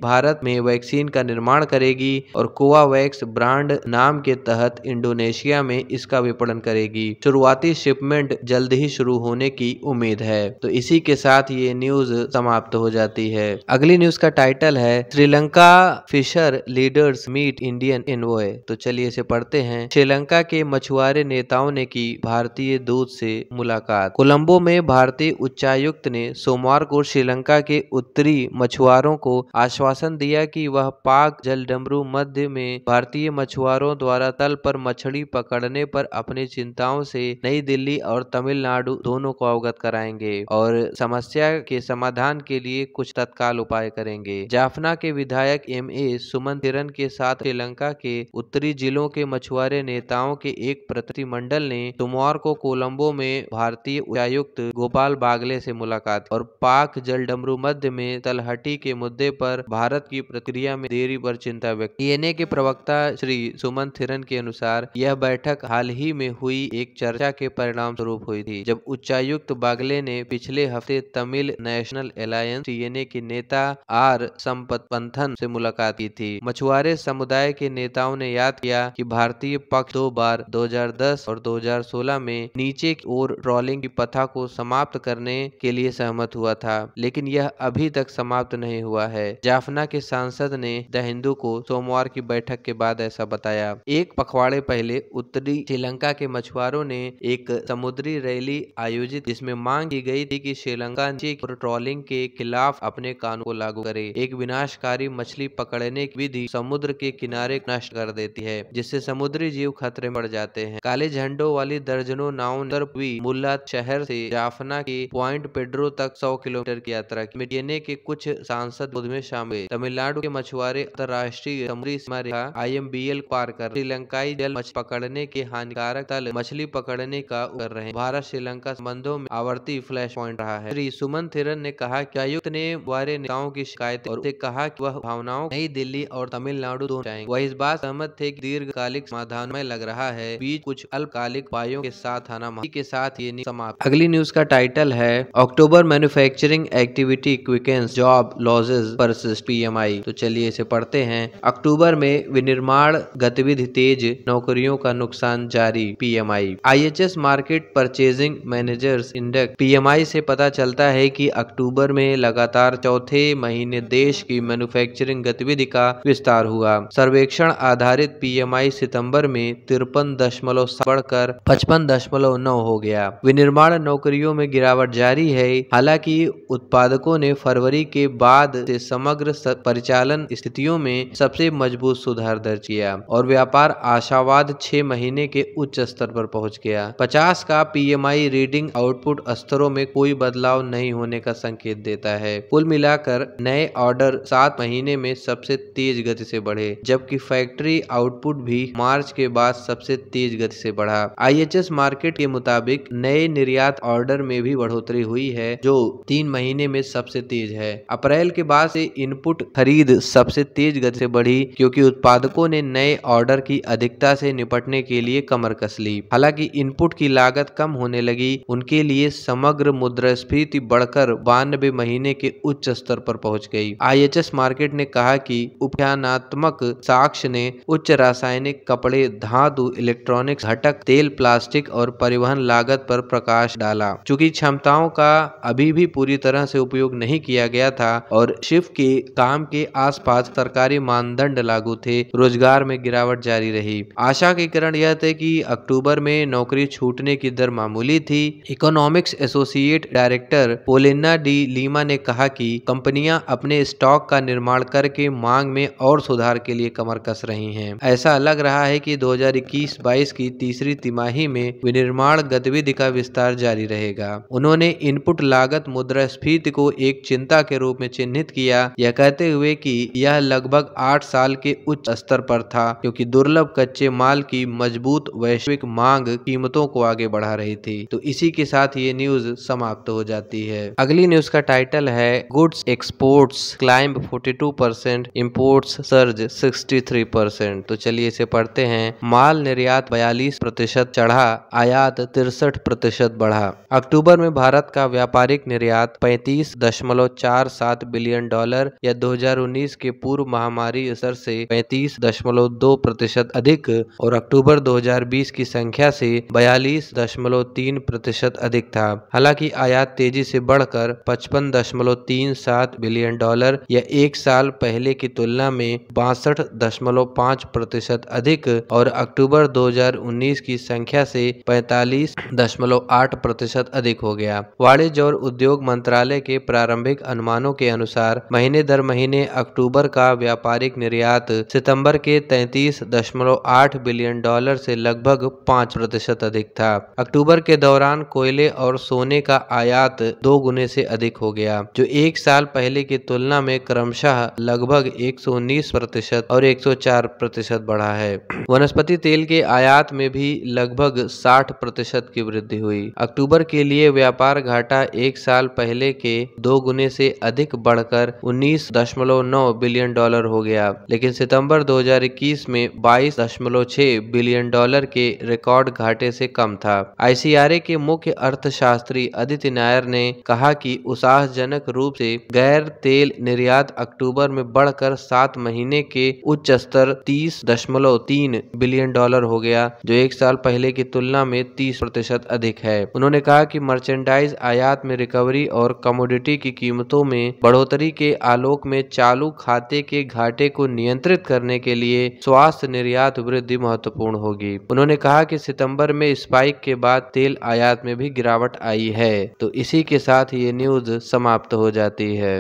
भारत में वैक्सीन का निर्माण करेगी और कोवावैक्स ब्रांड नाम के तहत इंडोनेशिया में इसका विपणन करेगी शुरुआती शिपमेंट जल्द ही शुरू होने की उम्मीद है तो इसी के साथ ये न्यूज समाप्त हो जाती है अगली न्यूज का टाइटल है Sri Lanka fisher leaders meet Indian envoy तो चलिए इसे पढ़ते हैं श्रीलंका के मछुआरे नेताओं ने की भारतीय दूत से मुलाकात कोलंबो में भारतीय उच्चायुक्त ने सोमवार को श्रीलंका के उत्तरी मछुआरों को आश्वासन दिया कि वह पाक जल डमरू मध्य में भारतीय मछुआरों द्वारा तल पर मछली पकड़ने पर अपनी चिंताओं से नई दिल्ली और तमिलनाडु दोनों को अवगत कराएंगे और समस्या के समाधान के लिए कुछ तत्काल उपाय करेंगे जाफना के विधायक एम ए सुमन तिरन के साथ श्रीलंका के उत्तरी जिलों के मछुआरे नेताओं के एक प्रतिनिधिमंडल ने सोमवार को कोलंबो में भारतीय उच्चायुक्त गोपाल बागले से मुलाकात और पाक जल डमरू मध्य में तलहटी के मुद्दे पर भारत की प्रतिक्रिया में देरी पर चिंता व्यक्त ईएनए के प्रवक्ता श्री सुमन थिरन के अनुसार यह बैठक हाल ही में हुई एक चर्चा के परिणाम स्वरूप हुई थी जब उच्चायुक्त बागले ने पिछले हफ्ते माते तमिल नेशनल अलायंस टीएनए के नेता आर पंथन से मुलाकात की थी मछुआरे समुदाय के नेताओं ने याद किया कि भारतीय पक्ष दो बार 2010 और 2016 में नीचे की ओर ट्रॉलिंग की प्रथा को समाप्त करने के लिए सहमत हुआ था लेकिन यह अभी तक समाप्त नहीं हुआ है जाफना के सांसद ने द हिंदू को सोमवार की बैठक के बाद ऐसा बताया एक पखवाड़े पहले उत्तरी श्रीलंका के मछुआरों ने एक समुद्री रैली आयोजित जिसमें मांग की गई थी कि श्रीलंका पर ट्रॉलिंग के खिलाफ अपने कानून को लागू करे एक विनाशकारी मछली पकड़ने की विधि समुद्र के किनारे नष्ट कर देती है जिससे समुद्री जीव खतरे में पड़ जाते हैं काले झंडो वाली दर्जनों नाव भी मुल्ला शहर से जाफना के पॉइंट पेड्रो तक 100 किलोमीटर की यात्रा की मिटेने के कुछ सांसद बुद्ध में शामिल तमिलनाडु के मछुआरे अंतर्राष्ट्रीय समुद्री सीमा आई एम बी एल पार कर श्रीलंकाई जल मछ पकड़ने के हानिकारक तल मछली पकड़ने का कर रहे भारत श्रीलंका संबंधों में आवर्ती फ्लैश पॉइंट रहा रहा है श्री सुमन थिरन ने कहा कि आयुक्त ने वारे नेताओं की शिकायत और कहा कि वह भावनाओं नई दिल्ली और तमिलनाडु दोनों जाएंगे वह इस बात सहमत थे कि दीर्घकालिक समाधान में लग रहा है बीच कुछ अल्पकालिक उपायों के साथ आना के साथ ये समाप्त अगली न्यूज का टाइटल है October manufacturing activity quickens job P M PMI तो चलिए इसे पढ़ते हैं अक्टूबर में विनिर्माण गतिविधि तेज नौकरियों का नुकसान जारी PMI IHS Markit purchasing managers index PMI से पता पता चलता है कि अक्टूबर में लगातार चौथे महीने देश की मैन्युफैक्चरिंग गतिविधि का विस्तार हुआ सर्वेक्षण आधारित पीएमआई सितंबर में तिरपन दशमलव बढ़कर पचपन दशमलव नौ हो गया विनिर्माण नौकरियों में गिरावट जारी है हालांकि उत्पादकों ने फरवरी के बाद से समग्र परिचालन स्थितियों में सबसे मजबूत सुधार दर्ज किया और व्यापार आशावाद छह महीने के उच्च स्तर पर पहुंच गया पचास का पीएमआई रीडिंग आउटपुट स्तरों में कोई बदलाव बदलाव नहीं होने का संकेत देता है कुल मिलाकर नए ऑर्डर सात महीने में सबसे तेज गति से बढ़े जबकि फैक्ट्री आउटपुट भी मार्च के बाद सबसे तेज गति से बढ़ा आई मार्केट के मुताबिक नए निर्यात ऑर्डर में भी बढ़ोतरी हुई है जो तीन महीने में सबसे तेज है अप्रैल के बाद से इनपुट खरीद सबसे तेज गति से बढ़ी क्योंकि उत्पादकों ने नए ऑर्डर की अधिकता से निपटने के लिए कमर कस ली हालांकि इनपुट की लागत कम होने लगी उनके लिए समग्र मुद्रा मुद्रास्फीति बढ़कर बानबे महीने के उच्च स्तर पर पहुंच गई आईएचएस मार्केट ने कहा कि उपयानात्मक साक्ष्य ने उच्च रासायनिक कपड़े धातु इलेक्ट्रॉनिक घटक तेल प्लास्टिक और परिवहन लागत पर प्रकाश डाला चूंकि क्षमताओं का अभी भी पूरी तरह से उपयोग नहीं किया गया था और शिव के काम के आसपास सरकारी मानदंड लागू थे रोजगार में गिरावट जारी रही आशा के कारण यह थे कि अक्टूबर में नौकरी छूटने की दर मामूली थी economics associate direct director Pollyanna De Lima ने कहा कि कंपनियां अपने स्टॉक का निर्माण करके मांग में और सुधार के लिए कमर कस रही हैं ऐसा लग रहा है कि 2021-22 की तीसरी तिमाही में विनिर्माण गतिविधि का विस्तार जारी रहेगा उन्होंने इनपुट लागत मुद्रास्फीति को एक चिंता के रूप में चिन्हित किया यह कहते हुए की यह लगभग आठ साल के उच्च स्तर पर था क्योंकि दुर्लभ कच्चे माल की मजबूत वैश्विक मांग कीमतों को आगे बढ़ा रही थी तो इसी के साथ ये न्यूज समाप्त हो जाती है अगली न्यूज का टाइटल है goods exports climb 42 percent import surge 63 percent तो चलिए इसे पढ़ते हैं माल निर्यात 42 प्रतिशत चढ़ा आयात तिरसठ प्रतिशत बढ़ा अक्टूबर में भारत का व्यापारिक निर्यात पैंतीस दशमलव चार सात बिलियन डॉलर या उन्नीस के पूर्व महामारी असर से पैंतीस दशमलव दो प्रतिशत अधिक और अक्टूबर 2020 की संख्या से बयालीस दशमलव तीन प्रतिशत अधिक था हालांकि आयात तेजी से बढ़कर पचपन दशमलव तीन सात बिलियन डॉलर या एक साल पहले की तुलना में बासठ दशमलव पाँच प्रतिशत अधिक और अक्टूबर 2019 की संख्या से पैंतालीस दशमलव आठ प्रतिशत अधिक हो गया वाणिज्य और उद्योग मंत्रालय के प्रारंभिक अनुमानों के अनुसार महीने दर महीने अक्टूबर का व्यापारिक निर्यात सितंबर के 33.8 दशमलव आठ बिलियन डॉलर से लगभग पाँच प्रतिशत अधिक था अक्टूबर के दौरान कोयले और सोने का आयात साथ दो गुने से अधिक हो गया जो एक साल पहले की तुलना में क्रमशः लगभग 119 प्रतिशत और 104 प्रतिशत बढ़ा है वनस्पति तेल के आयात में भी लगभग 60 प्रतिशत की वृद्धि हुई अक्टूबर के लिए व्यापार घाटा एक साल पहले के दो गुने से अधिक बढ़कर 19.9 बिलियन डॉलर हो गया लेकिन सितंबर 2021 में 22.6 बिलियन डॉलर के रिकॉर्ड घाटे से कम था आईसीआरए के मुख्य अर्थशास्त्री आदित्य नायर ने कहा कि उत्साहजनक रूप से गैर तेल निर्यात अक्टूबर में बढ़कर सात महीने के उच्च स्तर तीस दशमलव तीन बिलियन डॉलर हो गया जो एक साल पहले की तुलना में तीस प्रतिशत अधिक है उन्होंने कहा कि मर्चेंडाइज आयात में रिकवरी और कमोडिटी की कीमतों में बढ़ोतरी के आलोक में चालू खाते के घाटे को नियंत्रित करने के लिए स्वास्थ्य निर्यात वृद्धि महत्वपूर्ण होगी उन्होंने कहा कि सितंबर में स्पाइक के बाद तेल आयात में भी गिरावट आई है तो इसी के साथ ये न्यूज़ समाप्त हो जाती है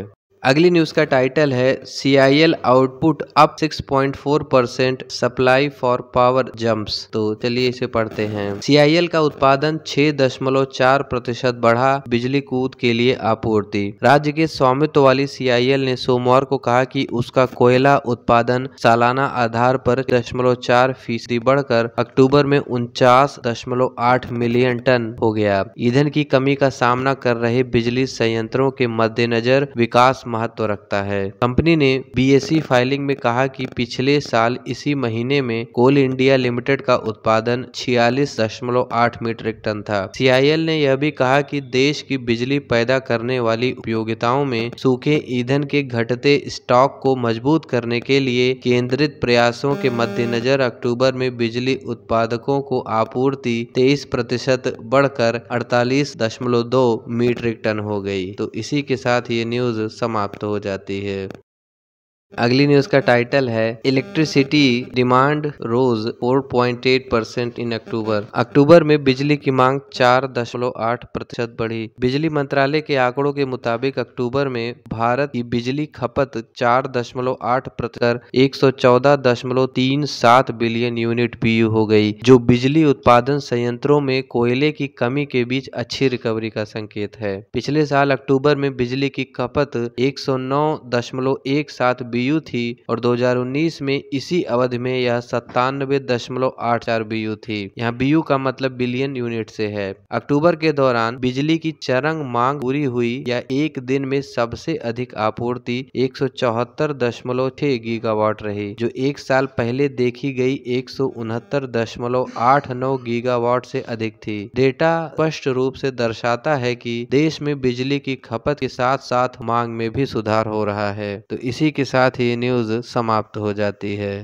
अगली न्यूज़ का टाइटल है C I L output up 6.4 percent supply for power jumps तो चलिए इसे पढ़ते हैं सी आई एल का उत्पादन 6.4 प्रतिशत बढ़ा बिजली कूद के लिए आपूर्ति राज्य के स्वामित्व वाली सी आई एल ने सोमवार को कहा कि उसका कोयला उत्पादन सालाना आधार पर दशमलव चार फीसदी बढ़कर अक्टूबर में उनचास दशमलव आठ मिलियन टन हो गया ईंधन की कमी का सामना कर रहे बिजली संयंत्रों के मद्देनजर विकास महत्व रखता है कंपनी ने बी फाइलिंग e में कहा कि पिछले साल इसी महीने में कोल इंडिया लिमिटेड का उत्पादन छियालीस दशमलव आठ मीट्रिक टन था सी ने यह भी कहा कि देश की बिजली पैदा करने वाली उपयोगिताओं में सूखे ईंधन के घटते स्टॉक को मजबूत करने के लिए केंद्रित प्रयासों के मद्देनजर अक्टूबर में बिजली उत्पादकों को आपूर्ति तेईस प्रतिशत बढ़कर अड़तालीस दशमलव दो मीट्रिक टन हो गई तो इसी के साथ ये न्यूज समाप्त समाप्त हो जाती है अगली न्यूज का टाइटल है electricity demand rose 4.8 percent in October October में बिजली की मांग 4.8 प्रतिशत बढ़ी बिजली मंत्रालय के आंकड़ों के मुताबिक अक्टूबर में भारत की बिजली खपत 4.8 प्रतिशत एक बिलियन यूनिट पीयू हो गई जो बिजली उत्पादन संयंत्रों में कोयले की कमी के बीच अच्छी रिकवरी का संकेत है पिछले साल अक्टूबर में बिजली की खपत एक सौ बीयू थी और 2019 में इसी अवधि में यह सत्तानबे दशमलव आठ चार बीयू थी यहाँ बीयू का मतलब बिलियन यूनिट से है अक्टूबर के दौरान बिजली की चरंग मांग पूरी हुई या एक दिन में सबसे अधिक आपूर्ति एक सौ चौहत्तर दशमलव छह गीगावाट रही जो एक साल पहले देखी गई एक सौ उनहत्तर दशमलव आठ नौ गीगावाट से अधिक थी डेटा स्पष्ट रूप से दर्शाता है कि देश में बिजली की खपत के साथ साथ मांग में भी सुधार हो रहा है तो इसी के साथ साथ ही न्यूज़ समाप्त हो जाती है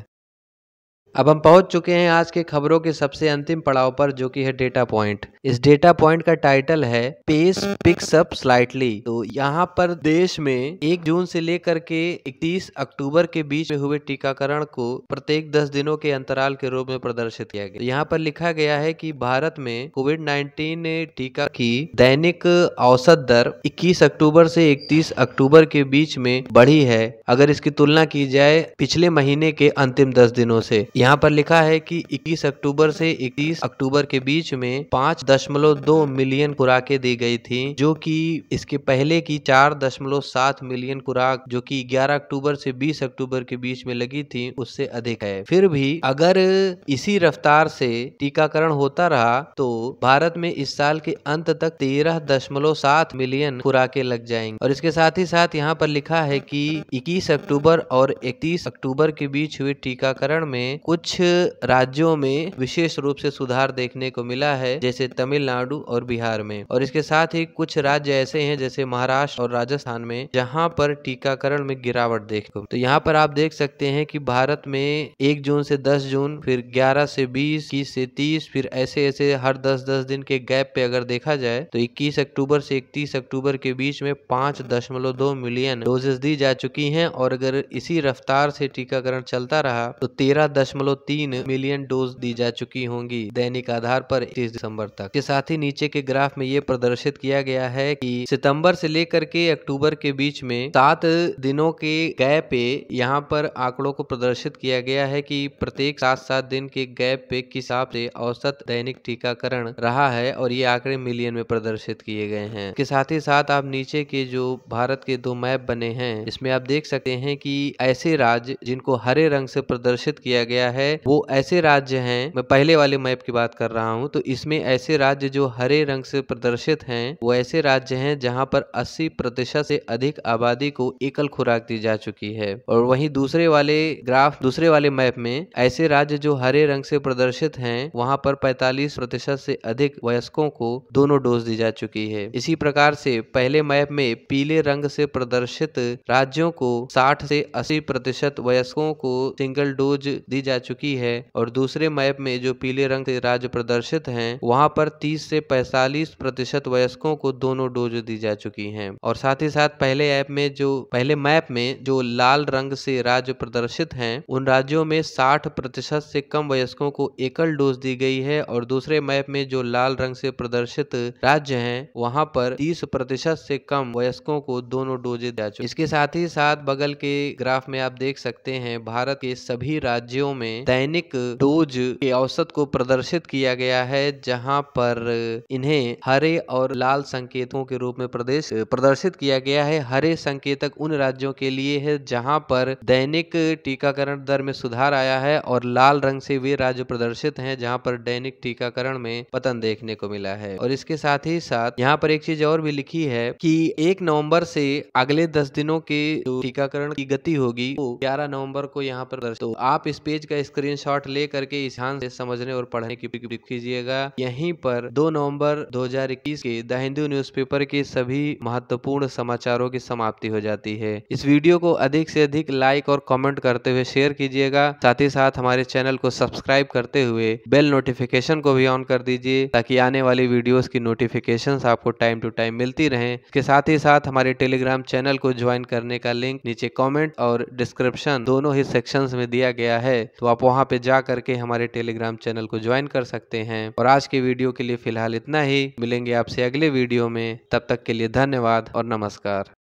अब हम पहुंच चुके हैं आज के खबरों के सबसे अंतिम पड़ाव पर जो कि है डेटा पॉइंट इस डेटा पॉइंट का टाइटल है पेस पिक्स अप स्लाइटली तो यहाँ पर देश में 1 जून से लेकर के 31 अक्टूबर के बीच में हुए टीकाकरण को प्रत्येक 10 दिनों के अंतराल के रूप में प्रदर्शित किया गया यहाँ पर लिखा गया है की भारत में कोविड नाइन्टीन टीका की दैनिक औसत दर इक्कीस अक्टूबर से इकतीस अक्टूबर के बीच में बढ़ी है अगर इसकी तुलना की जाए पिछले महीने के अंतिम दस दिनों से यहाँ पर लिखा है कि 21 अक्टूबर से 21 अक्टूबर के बीच में 5.2 दशमलव दो मिलियन खुराकें दी गई थी जो कि इसके पहले की चार दशमलव सात मिलियन खुराक जो कि 11 अक्टूबर से 20 अक्टूबर के बीच में लगी थी उससे अधिक है फिर भी अगर इसी रफ्तार से टीकाकरण होता रहा तो भारत में इस साल के अंत तक तेरह दशमलव सात मिलियन खुराके लग जाएंगे और इसके साथ ही साथ यहाँ पर लिखा है की इक्कीस अक्टूबर और इकतीस अक्टूबर के बीच हुए टीकाकरण में कुछ राज्यों में विशेष रूप से सुधार देखने को मिला है जैसे तमिलनाडु और बिहार में और इसके साथ ही कुछ राज्य ऐसे हैं जैसे महाराष्ट्र और राजस्थान में जहां पर टीकाकरण में गिरावट देखो तो यहाँ पर आप देख सकते हैं कि भारत में एक जून से दस जून फिर ग्यारह से बीस इक्कीस से तीस फिर ऐसे ऐसे हर दस दस दिन के गैप पे अगर देखा जाए तो इक्कीस अक्टूबर से इकतीस अक्टूबर के बीच में पांच दशमलव दो मिलियन डोजेस दी जा चुकी है और अगर इसी रफ्तार से टीकाकरण चलता रहा तो तेरह दशमलव दशमलव तीन मिलियन डोज दी जा चुकी होंगी दैनिक आधार पर इक्कीस दिसंबर तक के साथ ही नीचे के ग्राफ में ये प्रदर्शित किया गया है कि सितंबर से लेकर के अक्टूबर के बीच में सात दिनों के गैप पे यहाँ पर आंकड़ों को प्रदर्शित किया गया है कि प्रत्येक सात सात दिन के गैप पे किस हिसाब से औसत दैनिक टीकाकरण रहा है और ये आंकड़े मिलियन में प्रदर्शित किए गए हैं के साथ ही साथ आप नीचे के जो भारत के दो मैप बने हैं इसमें आप देख सकते हैं कि ऐसे राज्य जिनको हरे रंग से प्रदर्शित किया गया गया है वो ऐसे राज्य हैं मैं पहले वाले मैप की बात कर रहा हूँ तो इसमें ऐसे राज्य जो हरे रंग से प्रदर्शित हैं वो ऐसे राज्य हैं जहाँ पर 80 प्रतिशत से अधिक आबादी को एकल खुराक दी जा चुकी है और वहीं दूसरे वाले ग्राफ दूसरे वाले मैप में ऐसे राज्य जो हरे रंग से प्रदर्शित है वहाँ पर पैतालीस प्रतिशत से अधिक वयस्कों को दोनों डोज दी जा चुकी है इसी प्रकार से पहले मैप में पीले रंग से प्रदर्शित राज्यों को 60 से 80 प्रतिशत वयस्कों को सिंगल डोज दी जा चुकी है और दूसरे मैप में जो पीले रंग से राज्य प्रदर्शित है वहाँ पर तीस से पैतालीस प्रतिशत वयस्कों को दोनों डोज दी जा चुकी है और साथ ही साथ पहले ऐप में जो पहले मैप में जो लाल रंग से राज्य प्रदर्शित हैं उन राज्यों में 60 प्रतिशत से कम वयस्कों को एकल डोज दी गई है और दूसरे मैप में जो लाल रंग से प्रदर्शित राज्य हैं वहां पर 30 प्रतिशत से कम वयस्कों को दोनों डोजे दी चुकी इसके साथ ही साथ बगल के ग्राफ में आप देख सकते हैं भारत के सभी राज्यों में में दैनिक डोज के औसत को प्रदर्शित किया गया है जहां पर इन्हें हरे और लाल संकेतों के रूप में प्रदेश प्रदर्शित किया गया है हरे संकेतक उन राज्यों के लिए है जहां पर दैनिक टीकाकरण दर में सुधार आया है और लाल रंग से वे राज्य प्रदर्शित हैं जहां पर दैनिक टीकाकरण में पतन देखने को मिला है और इसके साथ ही साथ यहाँ पर एक चीज और भी लिखी है कि एक नवंबर से अगले दस दिनों के टीकाकरण की गति होगी वो ग्यारह नवम्बर को यहाँ पर तो आप इस पेज का स्क्रीनशॉट ले करके ध्यान से समझने और पढ़ने की कीजिएगा यहीं पर 2 नवंबर 2021 के द हिंदू न्यूज़पेपर के सभी महत्वपूर्ण समाचारों की समाप्ति हो जाती है इस वीडियो को अधिक से अधिक लाइक और कमेंट करते हुए शेयर कीजिएगा साथ ही साथ हमारे चैनल को सब्सक्राइब करते हुए बेल नोटिफिकेशन को भी ऑन कर दीजिए ताकि आने वाली वीडियो की नोटिफिकेशन आपको टाइम टू टाइम मिलती रहे इसके साथ ही साथ हमारे टेलीग्राम चैनल को ज्वाइन करने का लिंक नीचे कॉमेंट और डिस्क्रिप्शन दोनों ही सेक्शन में दिया गया है तो आप वहाँ पे जा करके हमारे टेलीग्राम चैनल को ज्वाइन कर सकते हैं और आज के वीडियो के लिए फिलहाल इतना ही मिलेंगे आपसे अगले वीडियो में तब तक के लिए धन्यवाद और नमस्कार